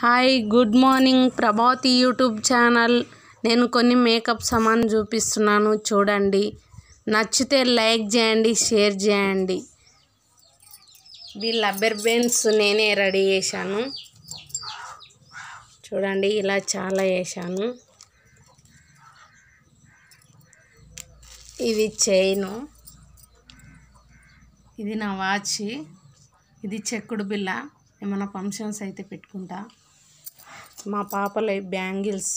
hi good morning Prabhavati YouTube channel నేను కొన్ని makeup సామాన్ చూపిస్తున్నాను చూడండి నచ్చితే లైక్ చేయండి షేర్ చేయండి వీళ్ళ అబ్బర్ బెన్స్ నేనే రెడీ చేశాను చూడండి ఇలా చాలా వేసాను ఇది చైను ఇది నా వాచ్ ఇది చెక్కుడు బిల్ల ఏమైనా ఫంక్షన్స్ అయితే పెట్టుకుంటా మా పాపల బ్యాంగిల్స్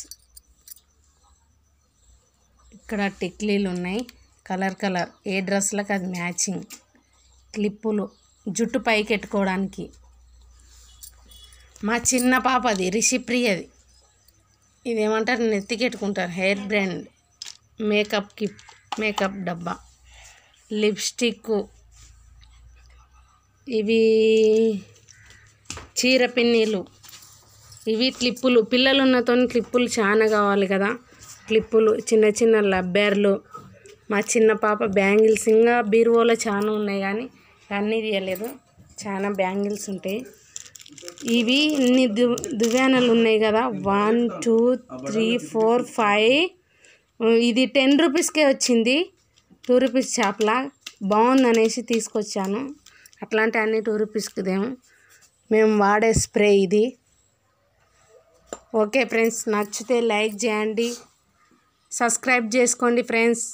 ఇక్కడ టిక్లీలు ఉన్నాయి కలర్ కలర్ ఏ డ్రెస్లకు అది మ్యాచింగ్ క్లిప్పులు జుట్టు పైకి పెట్టుకోవడానికి మా చిన్న పాప అది రిషిప్రియది ఇదేమంటారు నెత్తికెట్టుకుంటారు హెయిర్ బ్రాండ్ మేకప్ కి మేకప్ డబ్బా లిప్స్టిక్ ఇవి చీర పిన్నీలు ఇవి క్లిప్పులు పిల్లలు ఉన్నతో క్లిప్పులు చాలా కావాలి కదా క్లిప్పులు చిన్న చిన్న లబ్బర్లు మా చిన్న పాప బ్యాంగిల్స్ ఇంకా బీరువాలో చాలా ఉన్నాయి కానీ అన్నీ తీయలేదు చాలా బ్యాంగిల్స్ ఉంటాయి ఇవి ఇన్ని దు ఉన్నాయి కదా one two three four five ఇది టెన్ రూపీస్కే వచ్చింది టూ రూపీస్ చేపల బాగుందనేసి తీసుకొచ్చాను అట్లాంటి అన్ని టూ రూపీస్కిదేమో మేము వాడే స్ప్రే ఇది ఓకే ఫ్రెండ్స్ నచ్చితే లైక్ చేయండి సబ్స్క్రైబ్ చేసుకోండి ఫ్రెండ్స్